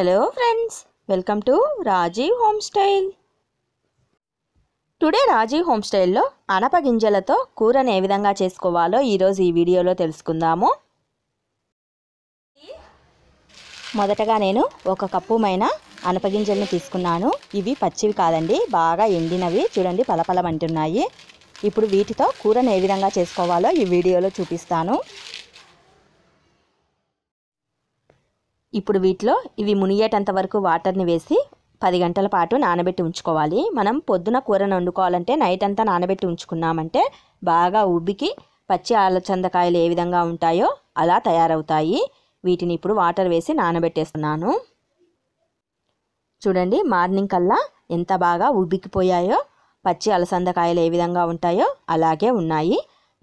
hello friends welcome to Rajeev home style today Rajeev home స్టైల్లో అనప గింజలతో కూరను ఏ విధంగా చేసుకోవాలో ఈరోజు ఈ వీడియోలో తెలుసుకుందాము మొదటగా నేను ఒక కప్పు మైన అనపగింజలను తీసుకున్నాను ఇవి పచ్చివి కాదండి బాగా ఎండినవి చూడండి పలపలమంటున్నాయి ఇప్పుడు వీటితో కూరను ఏ విధంగా చేసుకోవాలో ఈ వీడియోలో చూపిస్తాను ఇప్పుడు వీటిలో ఇవి మునిగేటంత వరకు వాటర్ని వేసి పది గంటల పాటు నానబెట్టి ఉంచుకోవాలి మనం పొద్దున కూరను వండుకోవాలంటే నైట్ అంతా నానబెట్టి ఉంచుకున్నామంటే బాగా ఉబ్బికి పచ్చి ఆలచందకాయలు ఏ విధంగా ఉంటాయో అలా తయారవుతాయి వీటిని ఇప్పుడు వాటర్ వేసి నానబెట్టేస్తున్నాను చూడండి మార్నింగ్ కల్లా ఎంత బాగా ఉబ్బికిపోయాయో పచ్చి అలసందకాయలు ఏ విధంగా ఉంటాయో అలాగే ఉన్నాయి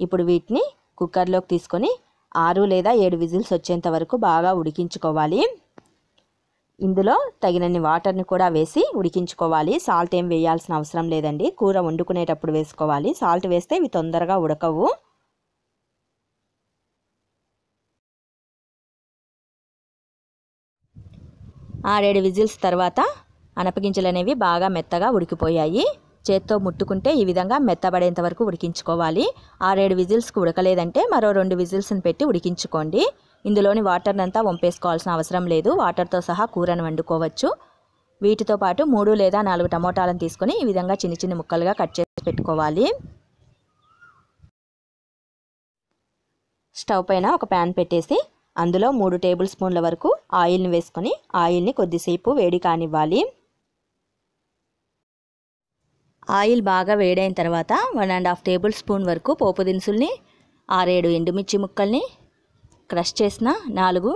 ఇప్పుడు వీటిని కుక్కర్లోకి తీసుకొని ఆరు లేదా ఏడు విజిల్స్ వచ్చేంత వరకు బాగా ఉడికించుకోవాలి ఇందులో తగినన్ని వాటర్ని కూడా వేసి ఉడికించుకోవాలి సాల్ట్ ఏం వేయాల్సిన అవసరం లేదండి కూర వండుకునేటప్పుడు వేసుకోవాలి సాల్ట్ వేస్తే ఇవి తొందరగా ఉడకవు ఆరేడు విజిల్స్ తర్వాత అనపగించలనేవి అనేవి బాగా మెత్తగా ఉడికిపోయాయి చేత్తో ముట్టుకుంటే ఈ విధంగా మెత్తబడేంత వరకు ఉడికించుకోవాలి ఆరేడు విజిల్స్కి ఉడకలేదంటే మరో రెండు విజిల్స్ని పెట్టి ఉడికించుకోండి ఇందులోని వాటర్నంతా అంతా వంపేసుకోవాల్సిన అవసరం లేదు వాటర్తో సహా కూరను వండుకోవచ్చు వీటితో పాటు మూడు లేదా నాలుగు టమోటాలను తీసుకొని ఈ విధంగా చిన్న చిన్న ముక్కలుగా కట్ చేసి పెట్టుకోవాలి స్టవ్ పైన ఒక ప్యాన్ పెట్టేసి అందులో మూడు టేబుల్ స్పూన్ల వరకు ఆయిల్ని వేసుకొని ఆయిల్ని కొద్దిసేపు వేడి కానివ్వాలి ఆయిల్ బాగా వేడైన తర్వాత one and half tablespoon వరకు పోపు దినుసుల్ని ఆరేడు ఎండుమిర్చి ముక్కల్ని క్రష్ చేసిన నాలుగు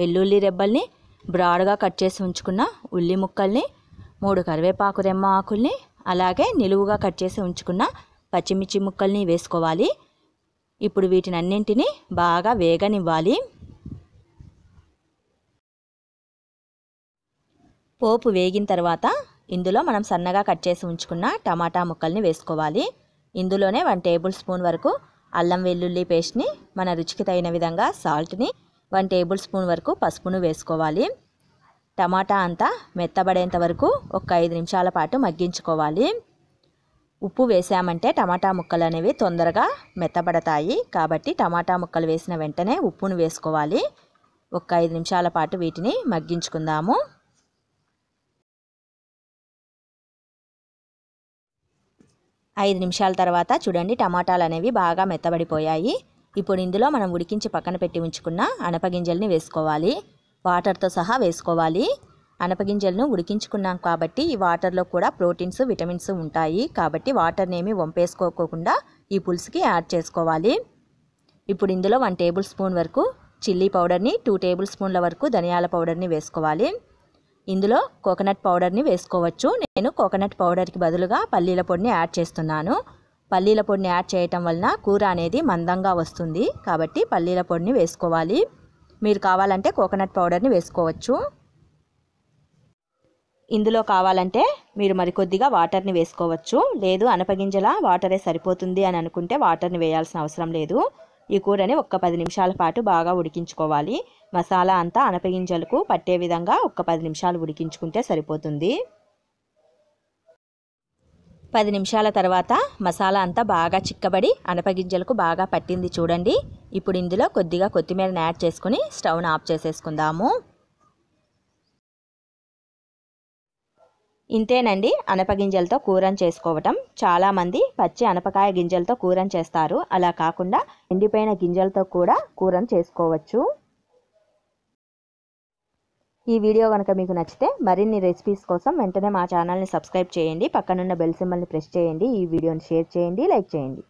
వెల్లుల్లి రెబ్బల్ని బ్రాడ్గా కట్ చేసి ఉంచుకున్న ఉల్లి ముక్కల్ని మూడు కరివేపాకు రెమ్మ ఆకుల్ని అలాగే నిలువుగా కట్ చేసి ఉంచుకున్న పచ్చిమిర్చి ముక్కల్ని వేసుకోవాలి ఇప్పుడు వీటిని అన్నింటినీ బాగా వేగనివ్వాలి పోపు వేగిన తర్వాత ఇందులో మనం సన్నగా కట్ చేసి ఉంచుకున్న టమాటా ముక్కల్ని వేసుకోవాలి ఇందులోనే వన్ టేబుల్ స్పూన్ వరకు అల్లం వెల్లుల్లి పేస్ట్ని మన రుచికి తగిన విధంగా సాల్ట్ని వన్ టేబుల్ స్పూన్ వరకు పసుపును వేసుకోవాలి టమాటా అంతా మెత్తబడేంత వరకు ఒక ఐదు నిమిషాల పాటు మగ్గించుకోవాలి ఉప్పు వేసామంటే టమాటా ముక్కలు అనేవి తొందరగా మెత్తబడతాయి కాబట్టి టమాటా ముక్కలు వేసిన వెంటనే ఉప్పును వేసుకోవాలి ఒక ఐదు నిమిషాల పాటు వీటిని మగ్గించుకుందాము ఐదు నిమిషాల తర్వాత చూడండి టమాటాలు అనేవి బాగా మెత్తబడిపోయాయి ఇప్పుడు ఇందులో మనం ఉడికించి పక్కన పెట్టి ఉంచుకున్న అనపగింజల్ని వేసుకోవాలి వాటర్తో సహా వేసుకోవాలి అనపగింజలను ఉడికించుకున్నాం కాబట్టి ఈ వాటర్లో కూడా ప్రోటీన్స్ విటమిన్స్ ఉంటాయి కాబట్టి వాటర్ని ఏమి వంపేసుకోకుండా ఈ పులుసుకి యాడ్ చేసుకోవాలి ఇప్పుడు ఇందులో వన్ టేబుల్ స్పూన్ వరకు చిల్లీ పౌడర్ని టూ టేబుల్ స్పూన్ల వరకు ధనియాల పౌడర్ని వేసుకోవాలి ఇందులో కోకోనట్ పౌడర్ని వేసుకోవచ్చు నేను కోకోనట్ పౌడర్కి బదులుగా పల్లీల పొడిని యాడ్ చేస్తున్నాను పల్లీల పొడిని యాడ్ చేయటం వలన కూర అనేది మందంగా వస్తుంది కాబట్టి పల్లీల పొడిని వేసుకోవాలి మీరు కావాలంటే కోకోనట్ పౌడర్ని వేసుకోవచ్చు ఇందులో కావాలంటే మీరు మరికొద్దిగా వాటర్ని వేసుకోవచ్చు లేదు అనపగింజల వాటరే సరిపోతుంది అని అనుకుంటే వాటర్ని వేయాల్సిన అవసరం లేదు ఈ కూరని ఒక్క పది నిమిషాల పాటు బాగా ఉడికించుకోవాలి మసాలా అంతా అనపగింజలకు పట్టే విధంగా ఒక్క పది నిమిషాలు ఉడికించుకుంటే సరిపోతుంది పది నిమిషాల తర్వాత మసాలా అంతా బాగా చిక్కబడి అనపగింజలకు బాగా పట్టింది చూడండి ఇప్పుడు ఇందులో కొద్దిగా కొత్తిమీరని యాడ్ చేసుకుని స్టవ్ను ఆఫ్ చేసేసుకుందాము ఇంతేనండి అనపగింజలతో కూరని చేసుకోవటం చాలామంది పచ్చి అనపకాయ గింజలతో కూరని చేస్తారు అలా కాకుండా ఎండిపోయిన గింజలతో కూడా కూరని చేసుకోవచ్చు ఈ వీడియో కనుక మీకు నచ్చితే మరిన్ని రెసిపీస్ కోసం వెంటనే మా ఛానల్ని సబ్స్క్రైబ్ చేయండి పక్కనున్న బెల్ సింబల్ని ప్రెస్ చేయండి ఈ వీడియోని షేర్ చేయండి లైక్ చేయండి